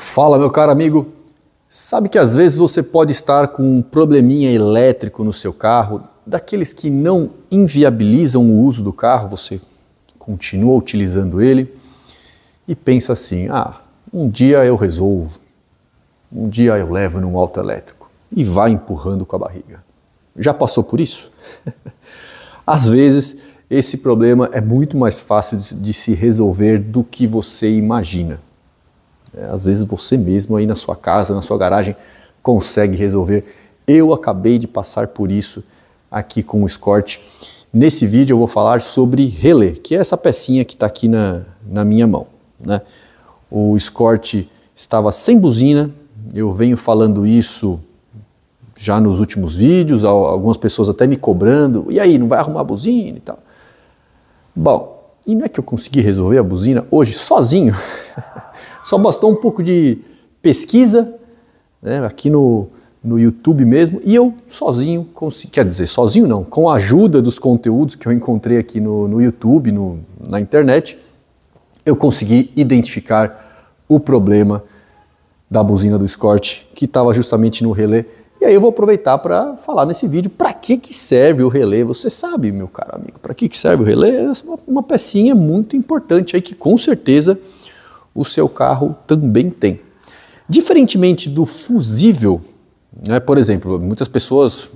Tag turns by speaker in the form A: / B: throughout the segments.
A: Fala, meu caro amigo. Sabe que às vezes você pode estar com um probleminha elétrico no seu carro, daqueles que não inviabilizam o uso do carro, você continua utilizando ele e pensa assim: ah, um dia eu resolvo, um dia eu levo num alto elétrico e vai empurrando com a barriga. Já passou por isso? às vezes esse problema é muito mais fácil de se resolver do que você imagina. É, às vezes você mesmo aí na sua casa, na sua garagem, consegue resolver. Eu acabei de passar por isso aqui com o Escort. Nesse vídeo eu vou falar sobre relé, que é essa pecinha que está aqui na, na minha mão. Né? O Escort estava sem buzina, eu venho falando isso já nos últimos vídeos, algumas pessoas até me cobrando, e aí, não vai arrumar a buzina e tal. Bom, e não é que eu consegui resolver a buzina hoje sozinho? Só bastou um pouco de pesquisa, né, aqui no, no YouTube mesmo, e eu sozinho, consegui, quer dizer, sozinho não, com a ajuda dos conteúdos que eu encontrei aqui no, no YouTube, no, na internet, eu consegui identificar o problema da buzina do Escort que estava justamente no relé. E aí eu vou aproveitar para falar nesse vídeo para que, que serve o relé. Você sabe, meu caro amigo, para que, que serve o relé? É uma, uma pecinha muito importante aí que com certeza o seu carro também tem. Diferentemente do fusível, né, por exemplo, muitas pessoas,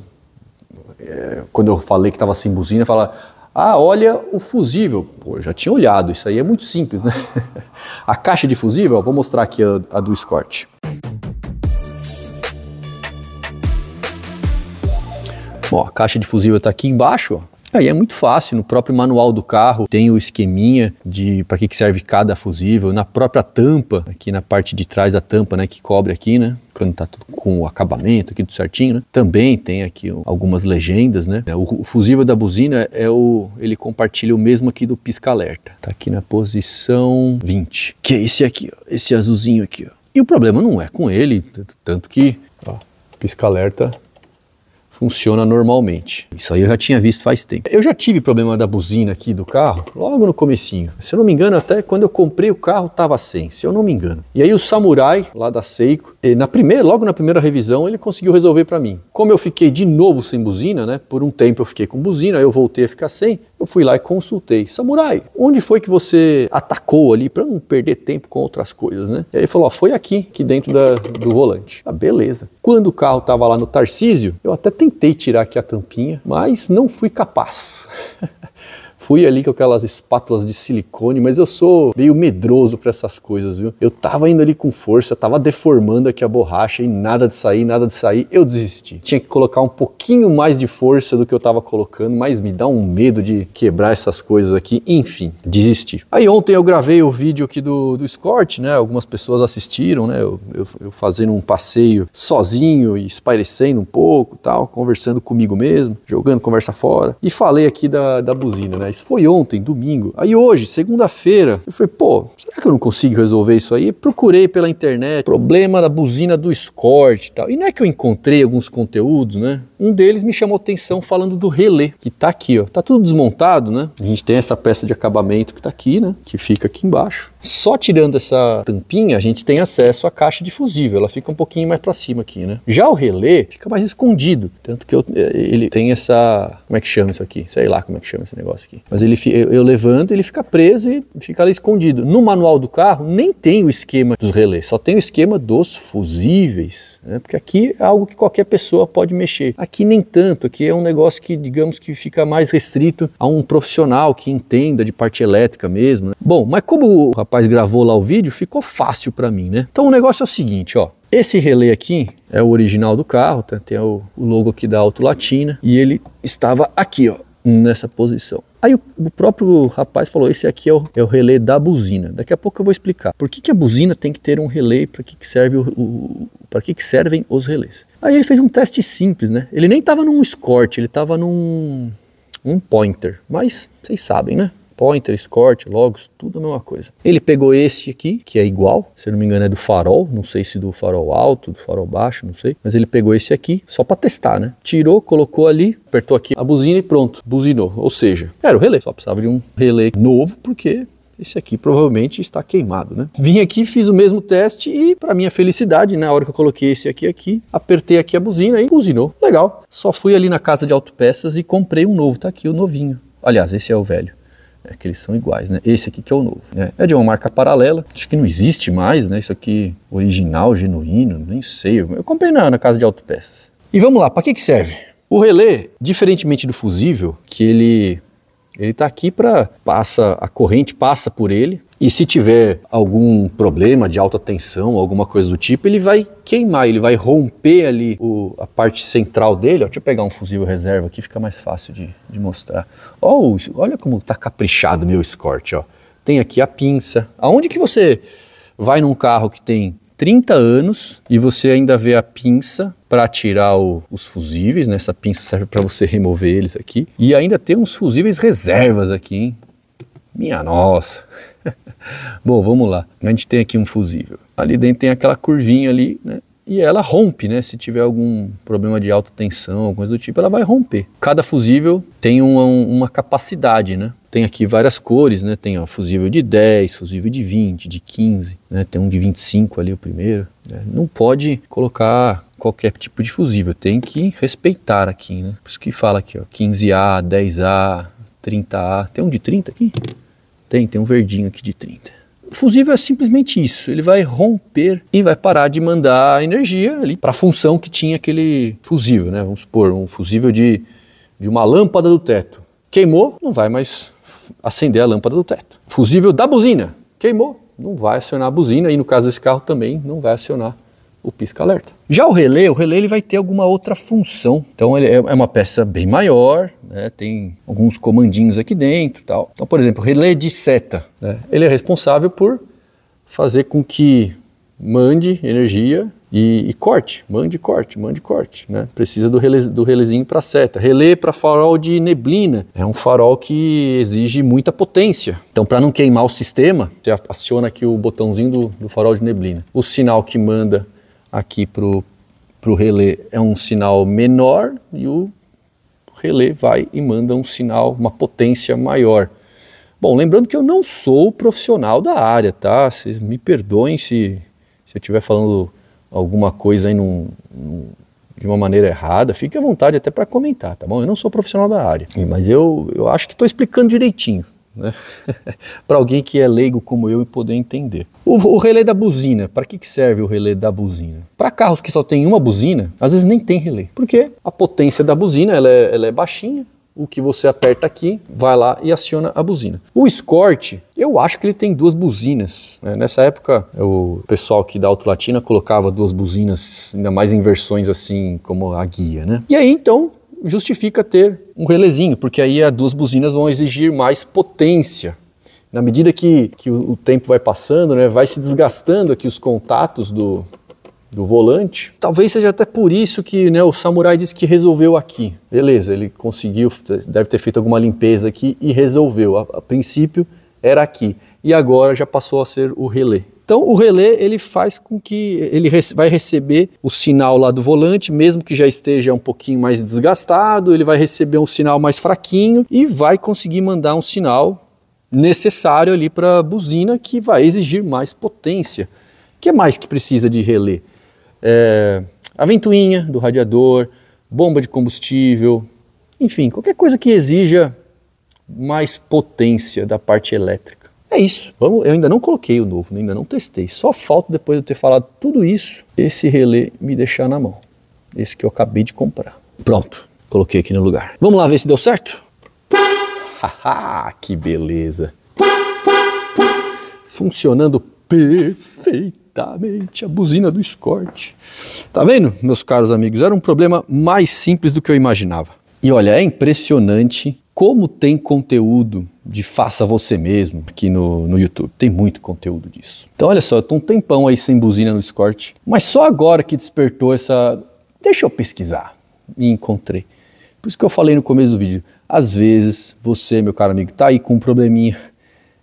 A: é, quando eu falei que estava sem buzina, falaram: ah, olha o fusível. Pô, eu já tinha olhado, isso aí é muito simples, né? a caixa de fusível, vou mostrar aqui a, a do Escort. Bom, a caixa de fusível está aqui embaixo, ó. Aí é muito fácil, no próprio manual do carro tem o esqueminha de para que, que serve cada fusível, na própria tampa, aqui na parte de trás da tampa, né, que cobre aqui, né? Quando tá tudo com o acabamento aqui tudo certinho, né? Também tem aqui algumas legendas, né? É, o, fusível da buzina é o ele compartilha o mesmo aqui do pisca-alerta. Tá aqui na posição 20. Que é esse aqui, ó, esse azulzinho aqui, ó. E o problema não é com ele, tanto que, ó, pisca-alerta funciona normalmente. Isso aí eu já tinha visto faz tempo. Eu já tive problema da buzina aqui do carro, logo no comecinho. Se eu não me engano, até quando eu comprei o carro tava sem, se eu não me engano. E aí o Samurai, lá da Seiko, na primeira, logo na primeira revisão, ele conseguiu resolver para mim. Como eu fiquei de novo sem buzina, né? Por um tempo eu fiquei com buzina, aí eu voltei a ficar sem. Eu fui lá e consultei. Samurai, onde foi que você atacou ali para não perder tempo com outras coisas, né? E ele falou, ó, foi aqui, aqui dentro da, do volante. Ah, beleza. Quando o carro tava lá no Tarcísio, eu até tentei tirar aqui a tampinha, mas não fui capaz. Fui ali com aquelas espátulas de silicone, mas eu sou meio medroso para essas coisas, viu? Eu tava indo ali com força, tava deformando aqui a borracha e nada de sair, nada de sair. Eu desisti. Tinha que colocar um pouquinho mais de força do que eu tava colocando, mas me dá um medo de quebrar essas coisas aqui. Enfim, desisti. Aí ontem eu gravei o vídeo aqui do, do Escort, né? Algumas pessoas assistiram, né? Eu, eu, eu fazendo um passeio sozinho e espairecendo um pouco tal, conversando comigo mesmo, jogando conversa fora. E falei aqui da, da buzina, né? Isso foi ontem, domingo. Aí hoje, segunda-feira, eu falei, pô, será que eu não consigo resolver isso aí? Procurei pela internet, problema da buzina do Escort e tal. E não é que eu encontrei alguns conteúdos, né? Um deles me chamou atenção falando do relé, que tá aqui, ó. Tá tudo desmontado, né? A gente tem essa peça de acabamento que tá aqui, né? Que fica aqui embaixo. Só tirando essa tampinha, a gente tem acesso à caixa de fusível. Ela fica um pouquinho mais para cima aqui, né? Já o relé fica mais escondido. Tanto que eu, eh, ele tem essa... Como é que chama isso aqui? Sei lá como é que chama esse negócio aqui. Mas ele, eu, eu levanto, ele fica preso e fica ali escondido. No manual do carro, nem tem o esquema dos relés. Só tem o esquema dos fusíveis, né? Porque aqui é algo que qualquer pessoa pode mexer. Aqui Aqui nem tanto, aqui é um negócio que, digamos que fica mais restrito a um profissional que entenda de parte elétrica mesmo. Né? Bom, mas como o rapaz gravou lá o vídeo, ficou fácil para mim, né? Então o negócio é o seguinte, ó. Esse relé aqui é o original do carro, tá? tem o, o logo aqui da Auto Latina e ele estava aqui, ó nessa posição. Aí o, o próprio rapaz falou: esse aqui é o, é o, relé da buzina. Daqui a pouco eu vou explicar por que, que a buzina tem que ter um relé, para que, que serve o, o para que, que servem os relés. Aí ele fez um teste simples, né? Ele nem estava num escort, ele estava num um pointer, mas vocês sabem, né? pointer, escort, logos, tudo a mesma coisa. Ele pegou esse aqui, que é igual, se não me engano é do farol, não sei se do farol alto, do farol baixo, não sei, mas ele pegou esse aqui só para testar, né? Tirou, colocou ali, apertou aqui a buzina e pronto, buzinou. Ou seja, era o relé, só precisava de um relé novo porque esse aqui provavelmente está queimado, né? Vim aqui, fiz o mesmo teste e, para minha felicidade, na hora que eu coloquei esse aqui aqui, apertei aqui a buzina e buzinou. Legal. Só fui ali na casa de autopeças e comprei um novo, tá aqui o novinho. Aliás, esse é o velho. É que eles são iguais, né? Esse aqui que é o novo. Né? É de uma marca paralela, acho que não existe mais, né? Isso aqui, original, genuíno, nem sei. Eu comprei na, na casa de autopeças. E vamos lá, para que, que serve? O relé, diferentemente do fusível, que ele ele está aqui para passa a corrente passa por ele, e se tiver algum problema de alta tensão, alguma coisa do tipo, ele vai queimar, ele vai romper ali o, a parte central dele. Ó, deixa eu pegar um fuzil reserva aqui, fica mais fácil de, de mostrar. Oh, olha como está caprichado meu escorte. Ó. Tem aqui a pinça. Aonde que você vai num carro que tem 30 anos e você ainda vê a pinça para tirar o, os fusíveis, né? Essa pinça serve para você remover eles aqui. E ainda tem uns fusíveis reservas aqui, hein? Minha nossa! Bom, vamos lá. A gente tem aqui um fusível. Ali dentro tem aquela curvinha ali, né? E ela rompe, né? Se tiver algum problema de alta tensão, alguma coisa do tipo, ela vai romper. Cada fusível tem uma, uma capacidade, né? Tem aqui várias cores, né? Tem ó, fusível de 10, fusível de 20, de 15, né? Tem um de 25 ali, o primeiro. Né? Não pode colocar qualquer tipo de fusível, tem que respeitar aqui, né? Por isso que fala aqui, ó, 15A, 10A, 30A. Tem um de 30 aqui? Tem, tem um verdinho aqui de 30. O fusível é simplesmente isso, ele vai romper e vai parar de mandar energia ali para a função que tinha aquele fusível, né? Vamos supor, um fusível de, de uma lâmpada do teto. Queimou, não vai mais acender a lâmpada do teto. Fusível da buzina, queimou, não vai acionar a buzina e no caso desse carro também não vai acionar o pisca-alerta. Já o relé, o relé ele vai ter alguma outra função. Então ele é, é uma peça bem maior, né? tem alguns comandinhos aqui dentro tal. Então, por exemplo, o relé de seta, né? ele é responsável por fazer com que mande energia e, e corte, mande corte, mande corte. Né? Precisa do, relé, do relézinho para seta. Relé para farol de neblina. É um farol que exige muita potência. Então, para não queimar o sistema, você aciona aqui o botãozinho do, do farol de neblina. O sinal que manda aqui para o relé é um sinal menor e o relé vai e manda um sinal, uma potência maior. Bom, lembrando que eu não sou profissional da área, tá? Vocês me perdoem se, se eu estiver falando alguma coisa aí num, num, de uma maneira errada, fique à vontade até para comentar, tá bom? Eu não sou profissional da área, mas eu, eu acho que estou explicando direitinho né? para alguém que é leigo como eu e poder entender. O, o relé da buzina, para que, que serve o relé da buzina? Para carros que só tem uma buzina, às vezes nem tem relé, porque a potência da buzina ela é, ela é baixinha, o que você aperta aqui, vai lá e aciona a buzina. O Escort, eu acho que ele tem duas buzinas. Né? Nessa época, o pessoal que da Auto Latina colocava duas buzinas, ainda mais em versões assim como a guia, né? E aí então justifica ter um relézinho, porque aí as duas buzinas vão exigir mais potência. Na medida que, que o tempo vai passando, né, vai se desgastando aqui os contatos do, do volante. Talvez seja até por isso que né, o samurai disse que resolveu aqui. Beleza, ele conseguiu, deve ter feito alguma limpeza aqui e resolveu. A, a princípio era aqui. E agora já passou a ser o relé. Então o relé ele faz com que ele vai receber o sinal lá do volante, mesmo que já esteja um pouquinho mais desgastado, ele vai receber um sinal mais fraquinho e vai conseguir mandar um sinal necessário ali para a buzina que vai exigir mais potência. O que mais que precisa de relé? É, a ventoinha do radiador, bomba de combustível, enfim, qualquer coisa que exija mais potência da parte elétrica. É isso. Vamos, eu ainda não coloquei o novo, né? ainda não testei. Só falta, depois de eu ter falado tudo isso, esse relé me deixar na mão. Esse que eu acabei de comprar. Pronto, coloquei aqui no lugar. Vamos lá ver se deu certo? Haha, que beleza. Funcionando perfeitamente a buzina do Escort. Tá vendo, meus caros amigos? Era um problema mais simples do que eu imaginava. E olha, é impressionante como tem conteúdo de faça você mesmo aqui no, no YouTube. Tem muito conteúdo disso. Então, olha só, eu tô um tempão aí sem buzina no Escort, mas só agora que despertou essa. Deixa eu pesquisar. E encontrei. Por isso que eu falei no começo do vídeo. Às vezes, você, meu caro amigo, tá aí com um probleminha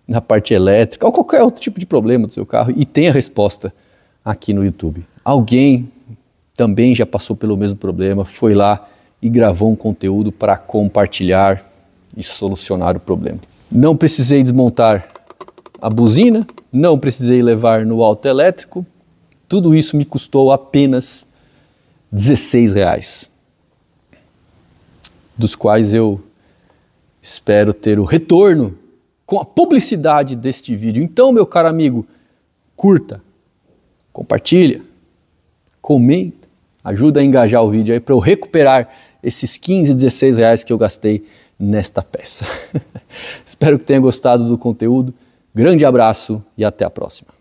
A: na parte elétrica ou qualquer outro tipo de problema do seu carro e tem a resposta aqui no YouTube. Alguém também já passou pelo mesmo problema, foi lá e gravou um conteúdo para compartilhar e solucionar o problema. Não precisei desmontar a buzina, não precisei levar no alto elétrico. Tudo isso me custou apenas 16 reais, dos quais eu espero ter o retorno com a publicidade deste vídeo. Então, meu caro amigo, curta, compartilha, comenta, ajuda a engajar o vídeo aí para eu recuperar esses 15, 16 reais que eu gastei nesta peça. Espero que tenha gostado do conteúdo. Grande abraço e até a próxima.